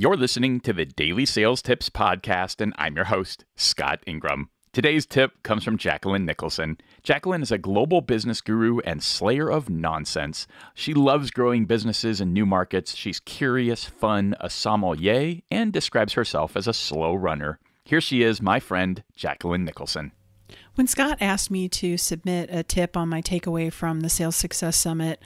You're listening to the Daily Sales Tips Podcast, and I'm your host, Scott Ingram. Today's tip comes from Jacqueline Nicholson. Jacqueline is a global business guru and slayer of nonsense. She loves growing businesses in new markets. She's curious, fun, a sommelier, and describes herself as a slow runner. Here she is, my friend, Jacqueline Nicholson. When Scott asked me to submit a tip on my takeaway from the Sales Success Summit,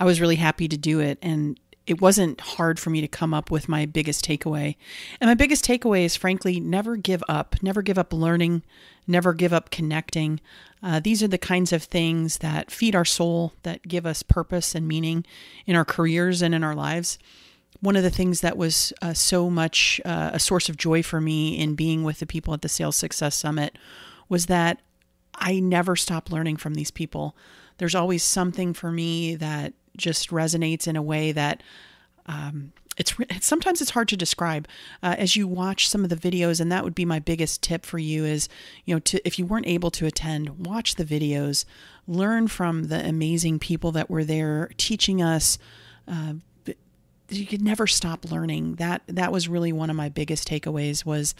I was really happy to do it. And it wasn't hard for me to come up with my biggest takeaway. And my biggest takeaway is frankly, never give up. Never give up learning. Never give up connecting. Uh, these are the kinds of things that feed our soul, that give us purpose and meaning in our careers and in our lives. One of the things that was uh, so much uh, a source of joy for me in being with the people at the Sales Success Summit was that I never stop learning from these people. There's always something for me that just resonates in a way that um, it's sometimes it's hard to describe uh, as you watch some of the videos and that would be my biggest tip for you is you know to if you weren't able to attend watch the videos learn from the amazing people that were there teaching us uh, you could never stop learning that that was really one of my biggest takeaways was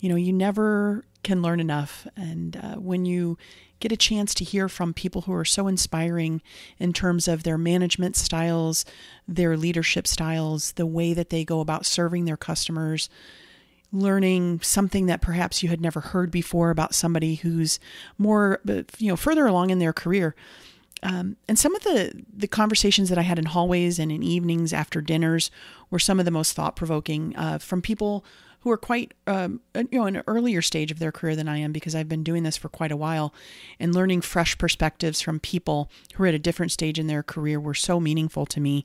you know you never can learn enough. And uh, when you get a chance to hear from people who are so inspiring in terms of their management styles, their leadership styles, the way that they go about serving their customers, learning something that perhaps you had never heard before about somebody who's more, uh, you know, further along in their career. Um, and some of the the conversations that I had in hallways and in evenings after dinners were some of the most thought provoking uh, from people who are quite um, uh, you know an earlier stage of their career than I am because I've been doing this for quite a while, and learning fresh perspectives from people who are at a different stage in their career were so meaningful to me.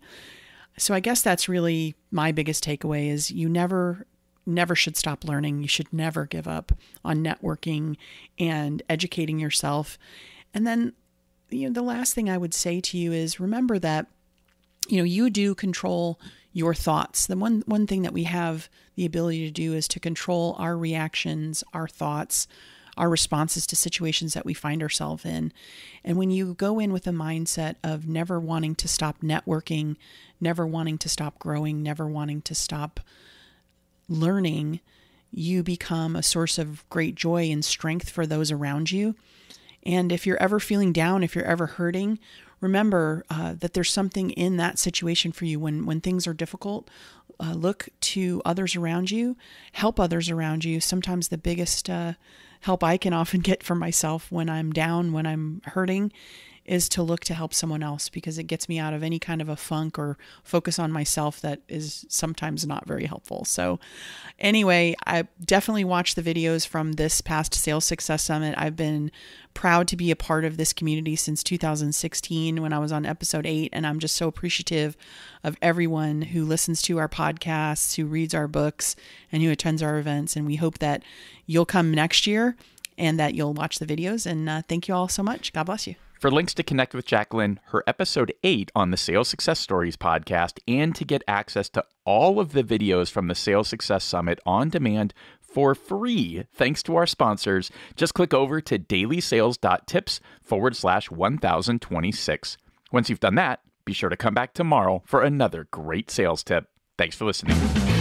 So I guess that's really my biggest takeaway is you never never should stop learning. You should never give up on networking and educating yourself. And then you know the last thing I would say to you is remember that you know you do control your thoughts. The one, one thing that we have the ability to do is to control our reactions, our thoughts, our responses to situations that we find ourselves in. And when you go in with a mindset of never wanting to stop networking, never wanting to stop growing, never wanting to stop learning, you become a source of great joy and strength for those around you. And if you're ever feeling down, if you're ever hurting, remember uh, that there's something in that situation for you when when things are difficult uh, look to others around you help others around you sometimes the biggest uh, help i can often get for myself when i'm down when i'm hurting is to look to help someone else because it gets me out of any kind of a funk or focus on myself that is sometimes not very helpful. So, anyway, I definitely watch the videos from this past Sales Success Summit. I've been proud to be a part of this community since 2016 when I was on episode eight, and I'm just so appreciative of everyone who listens to our podcasts, who reads our books, and who attends our events. And we hope that you'll come next year and that you'll watch the videos. And uh, thank you all so much. God bless you. For links to connect with Jacqueline, her episode 8 on the Sales Success Stories podcast, and to get access to all of the videos from the Sales Success Summit on demand for free, thanks to our sponsors, just click over to dailysales.tips forward slash 1026. Once you've done that, be sure to come back tomorrow for another great sales tip. Thanks for listening.